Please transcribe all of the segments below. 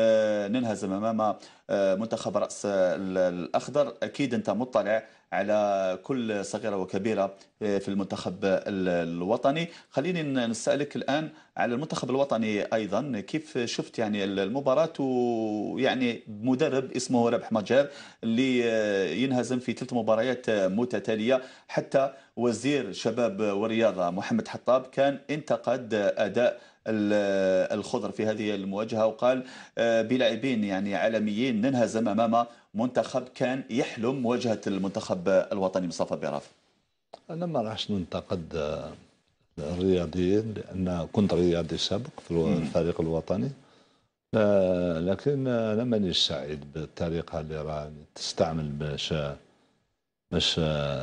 آه، ننهزم امام آه، منتخب راس الاخضر اكيد انت مطلع على كل صغيره وكبيره آه، في المنتخب الوطني خليني نسالك الان على المنتخب الوطني ايضا كيف شفت يعني المباراه ويعني مدرب اسمه ربح مجار اللي ينهزم في ثلاث مباريات متتاليه حتى وزير شباب والرياضه محمد حطاب كان انتقد اداء الخضر في هذه المواجهه وقال آه، بلاعبين يعني عالميين ننهزم امام منتخب كان يحلم مواجهه المنتخب الوطني مصطفى بيرافة انا ما راحش ننتقد آه، الرياضيين لان كنت رياضي سابق في الفريق الوطني آه، لكن انا مانيش سعيد بالطريقه اللي راني تستعمل باش باش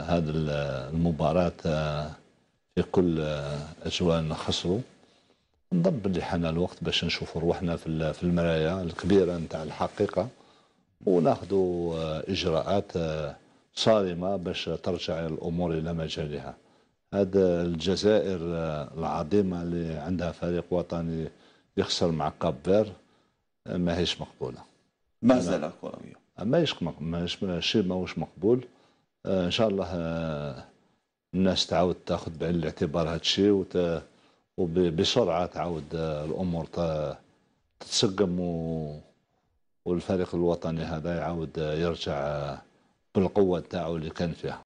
هذه المباراه في كل اجواء نخسروا نضب اللي حنا الوقت باش نشوفوا روحنا في المرايا الكبيره نتاع الحقيقه وناخذوا آه، اجراءات آه، صارمه باش ترجع الامور الى مجالها هذا الجزائر آه، العظيمه اللي عندها فريق وطني يخسر مع كابير ما ماهيش مقبوله مهزله كرويه ماهيش ماهيش شيء ماهوش مقبول ان شاء الله الناس تعاود تاخذ بعين الاعتبار هذا الشيء وت... وبسرعه تعود الامور تتسقم والفريق الوطني هذا يعاود يرجع بالقوه نتاعو اللي كان فيها